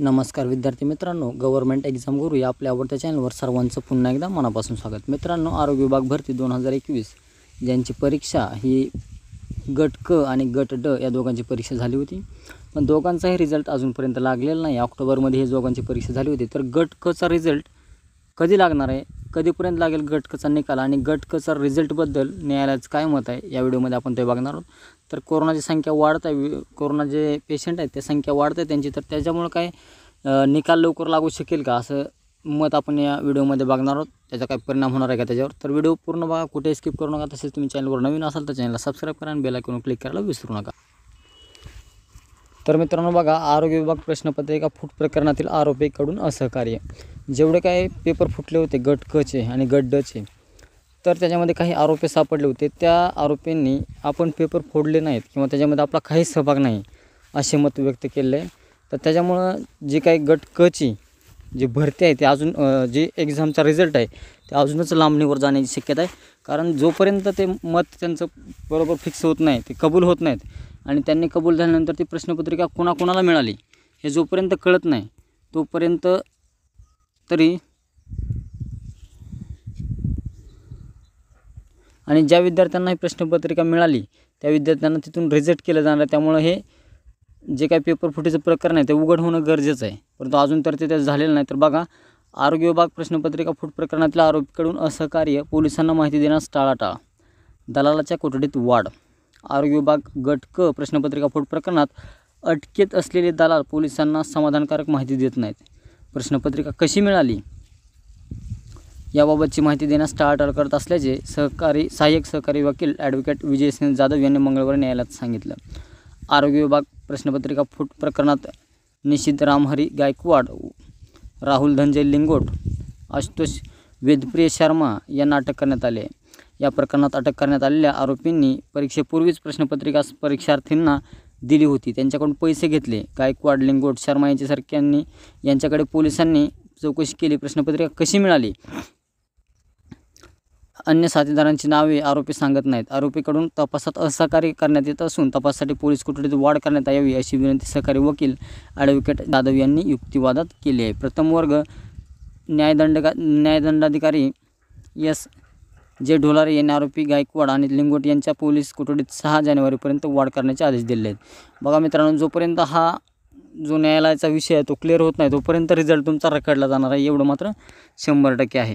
नमस्कार विद्यार्थी मित्रांनो गव्हर्नमेंट एक्झाम गुरु या आपल्या आवडत्या चॅनलवर सर्वांचं पुन्हा एकदा मनापासून स्वागत मित्रांनो आरोग्य विभाग भरती दोन हजार एकवीस ज्यांची परीक्षा ही गट क आणि गट ड या दोघांची परीक्षा झाली होती पण दोघांचाही रिझल्ट अजूनपर्यंत लागलेला नाही ऑक्टोबरमध्ये हे दोघांची परीक्षा झाली होती तर गट कचा रिझल्ट कधी लागणार आहे कधीपर्यंत लागेल गटकचा निकाल आणि गटकचा रिझल्टबद्दल न्यायालयाचं काय मत आहे या व्हिडिओमध्ये आपण ते बघणार आहोत तर कोरोनाची संख्या वाढत आहे कोरोना जे पेशंट आहेत त्या संख्या वाढत आहे त्यांची तर त्याच्यामुळं काय निकाल लवकर लागू शकेल का असं मत आपण या व्हिडिओमध्ये बघणार आहोत त्याचा काय परिणाम होणार आहे का त्याच्यावर तर व्हिडिओ पूर्ण बघा कुठे स्किप करू नका तसेच तुम्ही चॅनलवर नवीन असाल तर चॅनलला सबस्क्राईब करा आणि बेलायकॉन क्लिक करायला विसरू नका तर मित्रांनो बघा आरोग्य विभाग प्रश्नपत्रिका फूट प्रकरणातील आरोपीकडून असहकार्य जेवढे काय पेपर फुटले होते गट आणि गट डचे तर त्याच्यामध्ये काही आरोपी सापडले होते त्या आरोपींनी आपण पेपर फोडले नाहीत किंवा त्याच्यामध्ये आपला काहीच सहभाग नाही असे मत व्यक्त केले तर त्याच्यामुळं जे काही गट कची जी भरती आहे ते अजून जे एक्झामचा रिझल्ट आहे ते अजूनच लांबणीवर जाण्याची शक्यता आहे कारण जोपर्यंत ते मत त्यांचं बरोबर फिक्स होत नाही ते कबूल होत नाहीत आणि त्यांनी कबूल झाल्यानंतर ती प्रश्नपत्रिका कोणाकोणाला मिळाली हे जोपर्यंत कळत नाही तोपर्यंत तरी आणि ज्या विद्यार्थ्यांना ही प्रश्नपत्रिका मिळाली त्या विद्यार्थ्यांना तिथून रिजेक्ट केलं जाणार त्यामुळं हे जे काही पेपर फुटीचं प्रकरण आहे ते उघड होणं गरजेचं आहे परंतु अजून तर ते झालेलं नाही तर बघा आरोग्य विभाग प्रश्नपत्रिका फूट प्रकरणातल्या आरोपीकडून असहकार्य पोलिसांना माहिती देण्यास टाळाटाळ दलालाच्या कोठडीत वाढ आरोग्य विभाग गट क प्रश्नपत्रिका फूट प्रकरणात अटकेत असलेले दलाल पोलिसांना समाधानकारक माहिती देत नाहीत प्रश्नपत्रिका कशी मिळाली याबाबतची माहिती देण्यास टाळाटाळ करत असल्याचे सहकारी सहाय्यक सहकारी वकील ॲडव्होकेट विजयसिंह जाधव यांनी मंगळवारी न्यायालयात सांगितलं आरोग्य विभाग प्रश्नपत्रिका फूट प्रकरणात निशित रामहरी गायकवाड राहुल धनजय लिंगोट आशुतोष वेदप्रिय शर्मा यांना अटक करण्यात आले या प्रकरणात अटक करण्यात आलेल्या आरोपींनी परीक्षेपूर्वीच प्रश्नपत्रिका परीक्षार्थींना दिली होती त्यांच्याकडून पैसे घेतले गायकवाड लिंगोट शर्मा यांच्यासारख्यांनी यांच्याकडे पोलिसांनी चौकशी केली प्रश्नपत्रिका कशी मिळाली अन्य साथीदारांची नावे आरोपी सांगत नाहीत आरोपीकडून तपासात असहकार्य करण्यात येत असून तपासासाठी पोलीस कोठडीत वाढ करण्यात यावी अशी विनंती सहकारी वकील ॲडव्होकेट जाधव यांनी युक्तिवादात केली आहे प्रथम वर्ग न्यायदंड न्यायदंडाधिकारी एस जे ढोलारे यांनी आरोपी गायकवाड आणि लिंगोट यांच्या पोलीस कोठडीत सहा जानेवारीपर्यंत वाढ करण्याचे आदेश दिले आहेत बघा मित्रांनो जोपर्यंत हा जो न्यायालयाचा विषय आहे तो क्लिअर होत नाही तोपर्यंत रिझल्ट तुमचा रखडला जाणार आहे एवढं मात्र शंभर टक्के आहे